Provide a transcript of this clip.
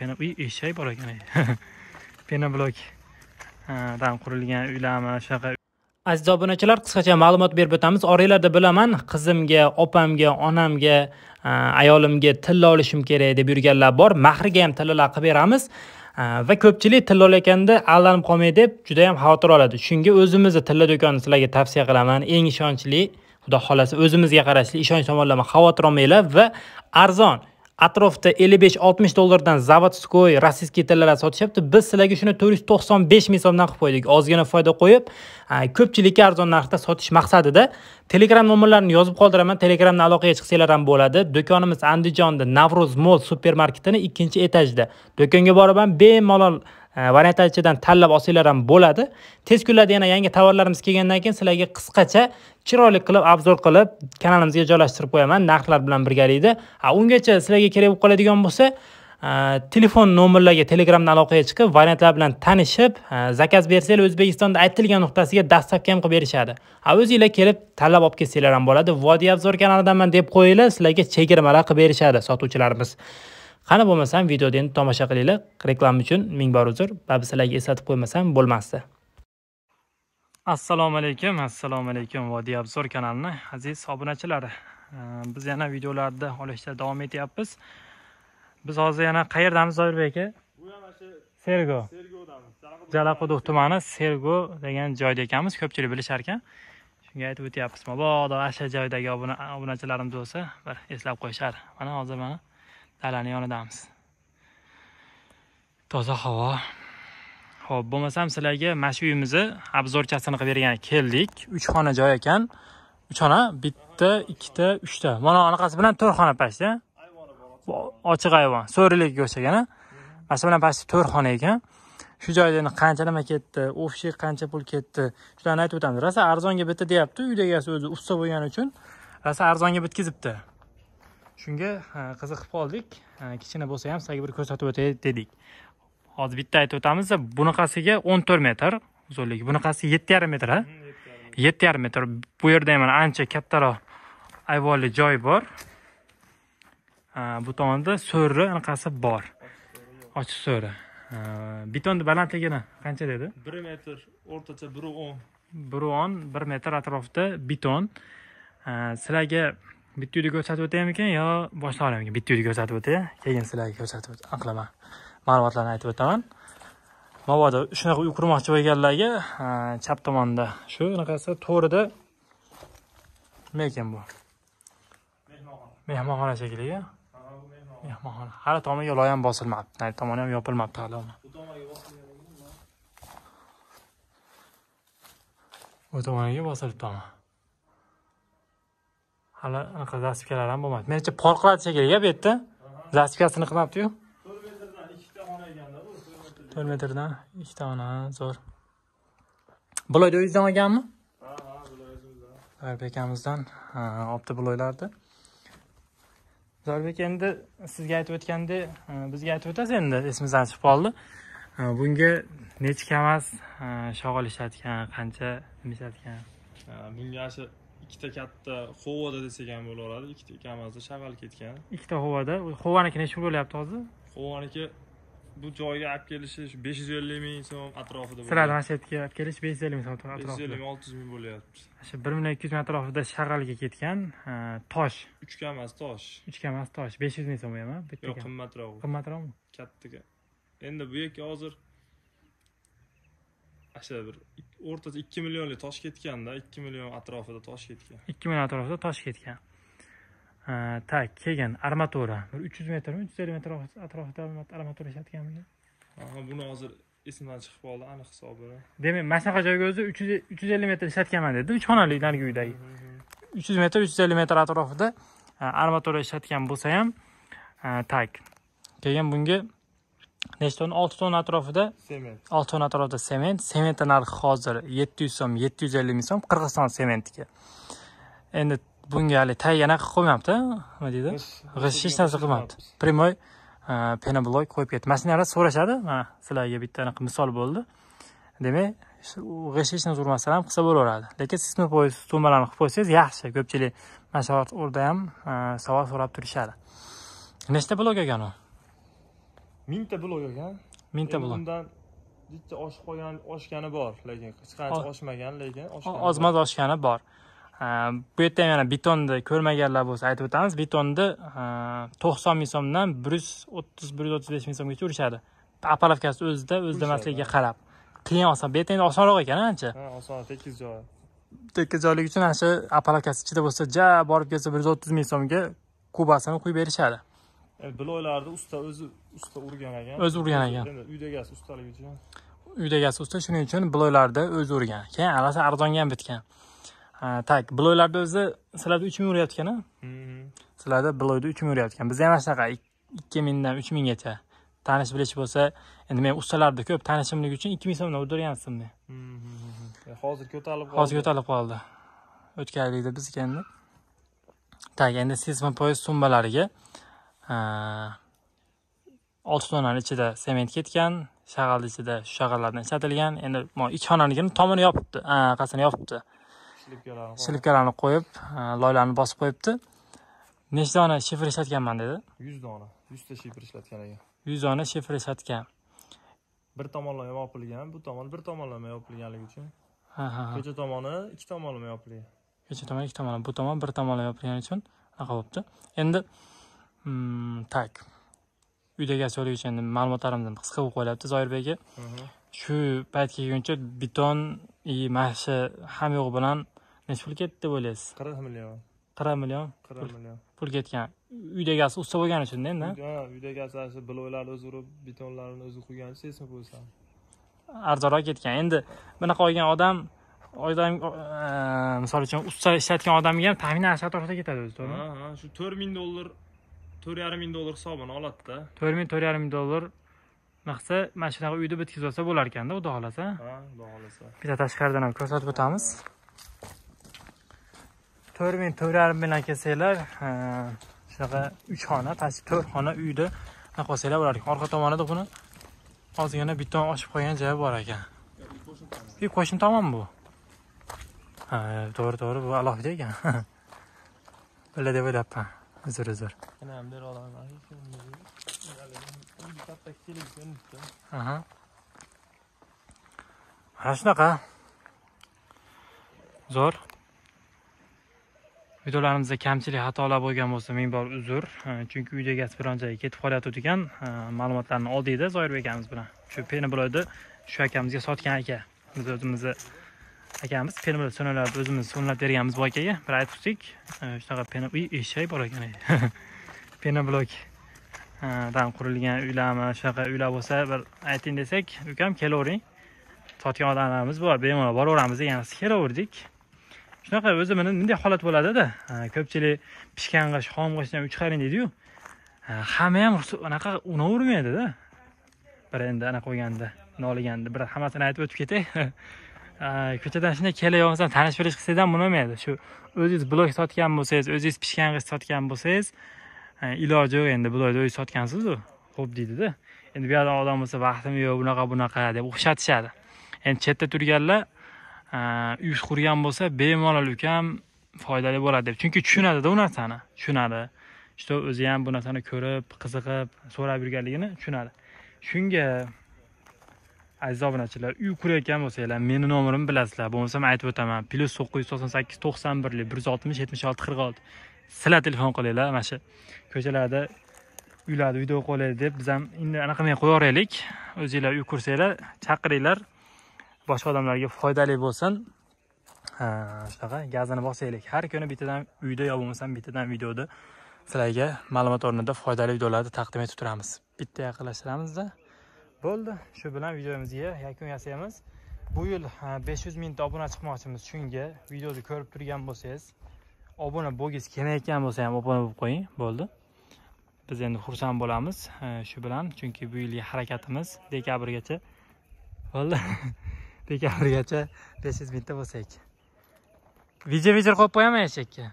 pena uy eshak bor ekan pena blokdan dan qurilgan uylarmi shunaqa aziz obunachilar qisqacha ma'lumot berib o'tamiz oranglarda bilaman qizimga opamga onamga ayolimga tilla olishim kerak deb yurganlar bor mahriga ham tillalar qilib beramiz va ko'pchilik tilla olayotganda aldanib qolmay deb juda yam xavotir oladi shunga o'zimizni tilla do'konini sizlarga tavsiya qilaman eng ishonchli xudo xohlasa o'zimizga qarashli ishonch tomonlama xavotir olmanglar va arzon atrofda 55-60 dollardan zavodskoy rossiyskiy tillalar sotishyapti biz sizlarga shuni 495 ming so'mdan qilib qo'ydik ozgina foyda qo'yib ko'pchilikka arzon narxda sotish maqsadida telegram nomerlarini yozib qoldiraman telegramda aloqaga chiqsanglar ham bo'ladi do'konimiz andijonda navro'z mol supermarketini ikkinchi etajda do'konga borib ham bemalol Э, ichidan tanlab olsanglar ham bo'ladi tez kunlarda yana yangi tovarlarimiz kelgandan keyin sizlarga qisqacha chiroyli qilib obzor qilib kanalimizga joylashtirib qo'yaman narxlar bilan birgalikda ungacha sizlarga kerak bo'lib qoladigan bo'lsa e, telefon nomerlarga telegramdan aloqaga chiqib variantlar bilan tanishib e, zakaz bersanglar o'zbekistonda aytilgan nuqtasiga dastavka ham qilib berishadi a o'zinglar kelib tanlab olib kelsanglar ham bo'ladi vodiy obzor kanalidanman deb qo'yinglar sizlarga chegirmalar qilib berishadi sotuvchilarimiz qani bo'lmasam videoni endi tomosha qilinglar reklama uchun ming bor uzr va sizlarga eslatib qo'ymasam bo'lmasdi assalomu alaykum assalomu alaykum vodiy obzor kanalini aziz obunachilari biz yana videolarda olishda davom etyapmiz biz hozir yana qayerdamiz zoirbek aka bu ham o'sha sergo sergodamiz jalaquduq tumani sergo degan joyda ekanmiz ko'pchilik bilishar ekan shunga aytib o'tyapmiz mabodo ana shu joydagi obunachilarimiz bo'lsa bir eslab qo'yishar mana hozir mana dalani yonidamiz toza havo ho'p bo'lmasam sizlarga mana shu uyimizni обзорchasini qilib bergani keldik uch xona joy ekan uch xona bitta ikkita uchta mana anaqasi bilan to'rt xona pashda ochiq ayvon so'rilikka o'xshagan mana shu bilan pashda to'rt xona ekan shu joyda endi qancha nima ketdi общий qancha pul ketdi shularni aytib o'tamiz rosa arzonga bitta deyapti uydagisi o'zi usta bo'lgani uchun rosa arzonga bitkazibdi shunga qiziqib qoldik kichkina bo'lsa ham sizlarga bir ko'rsatib o'tay dedik hozir bitta aytib o'tamiz bunaqasiga o'n to'rt metr uzunligi bunaqasi yetti yarim metr a yetti yarim metr bu yerda ham mana ancha kattaroq ayvonli joy bor bu tomonda so'ri anaqasi bor ochiq so'ri beton balandligini qancha dedi bir metr o'rtacha 1.10. o'n 1 o'n bir metr atrofida beton sizlarga bitta uyda ko'rsatib o'taymikan yo boshqa olamikan bitta uyda ko'rsatib o'tay keyin sizlarga ko'rsatib qilaman ma'lumotlarni aytib o'taman mabodo shunaqa uy qurmoqchi bo'lganlarga chap tomonda shu unaqasi to'rida nima ekan bu mehmonxona mehmonxona shekilli mehmonxona hali tomiga loy ham bosilmabdi narigi tomoni ham yopilmabdi hali u tomoniga bosilibdi tomi hali anaqa zasvikalar ham bo'lmadi menimcha porqiladi shekilli bu yerda zasvikasini qilmabdiyu to'rt metrdan ikkita xona bu metrdan zo'r buloyni o'zingizdan olganmi ha ha o'zimizdan zorbek akamizdan olibdi buloylarni zorbek endi sizga aytib o'tgandek bizga aytib o'tasiz endi esimizdan chiqib qoldi bunga nechi kamaz shog'ol ishlatgan qancha nima ishlatgan bunga shu ikkita katta hovoda desak ham bo'laveradi ikkita ikkalamizda shag'al ketgan ikkita hovoda hovaniki nechi pul bo'lyapti hozir hovaniki bu joyga olib kelishi shu besh yuz ellik ming so'm atrofida sizlarni mana shu yerga olib kelish besh yuz ellik ming so'm atrofida besh yuz ellik ming olti yuz ming bo'lyapti shu bir million ikki yuz ming atrofida shag'alga ketgan tosh uch emas tosh uch emas tosh besh yuz ming so'm ham yo'q qimmatroq qimmatroqmi kattaga endi bu yerga hozir o'sha bir o'rtacha ikki millionlik tosh ketganda ikki million atrofida tosh ketgan ikki million atrofida tosh ketgan так keyin armatura bir uch yuz metrmi uch yuz ellik metr atrofida armatura ishlatganmiz buni hozir esimdan chiqib qoldi aniq hisobini demak mana shunaqa joyga o'zi uch yuz uch yuz ellik metr ishlatganman dedi uch xonali narigi uydagi uch yuz metr uch yuz ellik metr atrofida e, armatura ishlatgan bo'lsa ham e, tak keyin bunga nechta tonna olti tonna atrofida sement olti tonna atrofida sement sementni narxi hozir yetti yuz so'm yetti yuz ellik ming so'm qirg'iziston sementiga endi bunga hali tayyor qilib qo'ymayapti nima deydi g'isht hech narsa qilmayapti прямой e, penoblok qo'yib ketdi mana so'rashadi mana sizlarga bitta anaqa misol bo'ldi demak g'isht hech narsa urmasdan ham qilsa bo'laveradi lekin siz poyiz summalarni qilib qo'ysangiz yaxshi ko'pchilik mana shu o'rda ham e, savol so'rab turishadi nechta blok ekan u mingta blok ekan mingta e, blok undan bitta oshib qolgan oshgani bor lekin hech qancha oshmagan lekin ozmoz oshgani bor bu yerda ham yana betonni ko'rmaganlar bo'lsa aytib o'tamiz betonni to'qson ming so'mdan bir yuz o'ttiz bir yuz o'ttiz besh ming so'mgacha urishadi apalavkasi o'zida o'zida emasligiga qarab qiyin oson bu yerda endi osonroq ekan ancha oson tekis joy tekis joylik uchun ana shu apalavkasi ichida bo'lsa ja borib kelsa bir yuz o'ttiz ming so'mga kubasini quyib berishadi E, yani usta o'zi usta o'rgan ekan. O'zi o'rgan ekan. uydagasi ustaligi uchun. Uydagasi usta shuning uchun biloylarda o'zi o'rgan. Keyin alasi arzonga ham bitgan. tak biloylarda o'zi sizlarda 3000 ming uryapti Sizlarda biloyda 3000 ming Bizda ham shunaqa 2000 mingdan 3000 minggacha. Tanish bilish bo'lsa, endi men ustalarda ko'p tanishimlik uchun 2000 ming so'mdan o'ldirganmiz men. Hozir ko'tarilib qoldi. Hozir ko'tarilib qoldi. O'tgan yilda biz endi Tak, endi 80 foiz sumbalariga olti xonani ichida sement ketgan shag'alni ichida shu shag'allardan ishlatilgan endi ikki xonanikini tomini yopibdi qasini yopibdi shilipkalarni qo'yib loylarni bosib qo'yibdi nechta dona shifr ishlatganman dedi yuz dona yuzta shifr ishlatgan ekan yuz dona shifr ishlatgan bir tomonlama yopilgan bu tomon bir tomonlama yopilganligi uchun ko'cha tomoni ikki tomonlama yopilgan ko'cha tomoni ikki tomonlama bu tomon bir tomonlama yopilgani uchun anaqa bo'libdi endi так uydagi asyorlik uchun ma'lumotlarimdan qisqa qilib qo'yyapti zoirbek aka shu payt kelguncha beton и mashi ham yo'q bilan necha pul ketdi deb o'ylaysiz qirq million qirq million qirq million pul ketgan uydagi asli usta bo'lgani uchun endi ha uydagi asli blo'klarni o'zi urib betonlarini o'zi quygani uchun bo'lsa arzonroq ketgan endi bunaqa olgan odam odam e, misol uchun usta ishlatgan odamga ham taxminan shu atrofda ketadi o'zi to'g'rimi ha shu to'rt ming dollar to'rt yarim ming dollar hisobini oladida to'rt ming to'rt yarim ming dollar maqsa mana shunaqa uyni bitkazib olsa bo'lar ekanda xudo xohlasa ha xudo xohlasa bitta tashqaridan ham ko'rsatib o'tamiz to'rt ming to'rt yarim mingdan kelsanglar shunaqa uch xona qaysi to'rt xona uyni anaqa olsanglar bo'lar ekan orqa tomonida buni ozgina bitta oshib qo'ygan joyi bor ekan и qo'shni tomon bu ha to'g'ri to'g'ri bu alohida ekan biladi deb o'ylabman uzr uzr tenemos de la nariz bitta kelgan bitta mana shunaqa zo'r videolarimizda kamchilik xatolar bo'lgan bo'lsa ming bor uzr chunki uyda egasi bironchaga ketib qolayotgan ma'lumotlarni oldikda zoirbek akamiz bilan shu penibloyni shu akamizga sotgan aka biz o'zimizni akamiz penibloy so'nalarni o'zimiz o'nlab berganmiz bu akaga bir aytib o'tdik e, shunaqa uy eshak bor ekan penoblok dan qurilgan uylarmi shunaqa uylar bo'lsa bir ayting desak ukam kelavering sotgan odamlarimiz bor bemalol boraveramiz deganimiz kelaverdik shunaqa o'zi mana bunday holat bo'ladida ko'pchilik pishgan g'isht xom g'ishtdan uy chiqaring deydiyu hamma ham anaqa unavermaydida bir endi anaqa bo'lganda noliganda bir hammasini aytib o'tib ketay ko'chadan shunday kelayotsan tanish bilish qilsangiz ham bo'lmaydi shu o'zingiz blok sotgan bo'lsangiz o'zingiz pishgan g'isht sotgan bo'lsangiz iloji yo'q endi bularni uy sotgansizu xo'p deydida endi bu yoqda odam bo'lsa vaqtim yo'q bunaqa bunaqa deb o'xshatishadi endi chetda turganlar uy qurgan bo'lsa bemalol ukam foydali bo'ladi deb chunki tushunadida u narsani tushunadi что o'zi ham bu narsani ko'rib qiziqib so'rab yurganligini tushunadi shunga aziz obunachilar uy qurayotgan bo'lsanglar meni nomerimni bilasizlar bo'lmasam aytib o'taman plyus to'qqiz yuz to'qson sakkiz to'qson birlik bir yuz oltmish yetmish olti qirq olti sizlar telefon qilinglar mana shu ko'chalarda uylarni video o'qib deb biz ham endi anaqa qilmay qo'yaveraylik o'zinglar uy kursanglar chaqiringlar boshqa odamlarga foydali bo'lsin shunaqa gazini bosaylik har kuni bittadan uyda yo bo'lmasam bittadan videoni sizlarga ma'lumot o'rnida foydali videolarni taqdim etib turamiz bitta yaqinlashtiramizda bo'ldi shu bilan videomizga yakun yasaymiz bu yil 500 mingta obuna chiqmoqchimiz shunga videoni ko'rib turgan bo'lsangiz obuna bo'lgingiz kelmayotgan bo'lsa ham obuna bo'lib qo'ying bo'ldi biz endi xursand bo'lamiz e, shu bilan chunki bu yilgi harakatimiz dekabrgacha bo'ldi dekabrgacha besh yuz mingta bo'lsak vijir vijir qo'yib qo'yaman eshakka